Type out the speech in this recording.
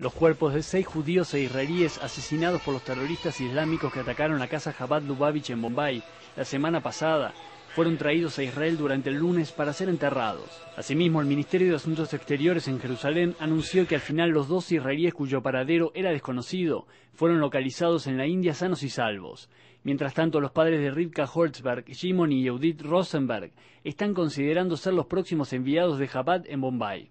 Los cuerpos de seis judíos e israelíes asesinados por los terroristas islámicos que atacaron la casa Jabad Lubavitch en Bombay la semana pasada fueron traídos a Israel durante el lunes para ser enterrados. Asimismo, el Ministerio de Asuntos Exteriores en Jerusalén anunció que al final los dos israelíes cuyo paradero era desconocido fueron localizados en la India sanos y salvos. Mientras tanto, los padres de Rivka Holtzberg, Shimon y Yehudit Rosenberg están considerando ser los próximos enviados de Jabad en Bombay.